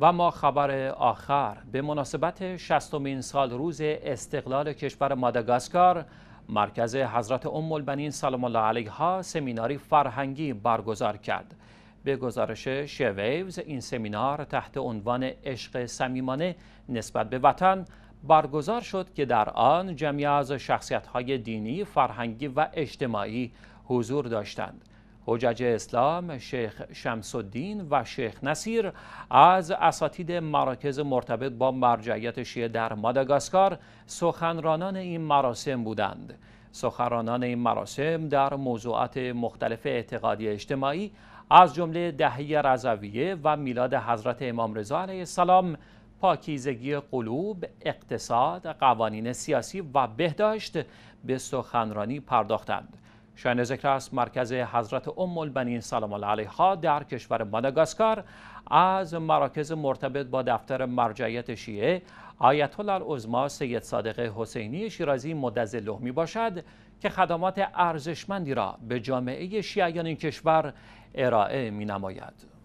و ما خبر آخر به مناسبت شستومین سال روز استقلال کشور ماداگاسکار مرکز حضرت ام البنین سلام الله علیها سمیناری فرهنگی برگزار کرد به گزارش شویوز این سمینار تحت عنوان عشق صمیمانه نسبت به وطن برگزار شد که در آن جمعی از های دینی، فرهنگی و اجتماعی حضور داشتند. حجج اسلام شیخ شمس الدین و شیخ نصیر از اساتید مراکز مرتبط با مرجعیت شیعه در ماداگاسکار سخنرانان این مراسم بودند سخنرانان این مراسم در موضوعات مختلف اعتقادی اجتماعی از جمله دهه رضویه و میلاد حضرت امام رضا علیه السلام پاکیزگی قلوب، اقتصاد، قوانین سیاسی و بهداشت به سخنرانی پرداختند. شاین ذکر است مرکز حضرت ام البنین سلام الله علیها در کشور ماداگاسکار از مراکز مرتبط با دفتر مرجعیت شیعه آیت الله العظما سید صادق حسینی شیرازی مدظله می باشد که خدمات ارزشمندی را به جامعه شیعیان این کشور ارائه می نماید.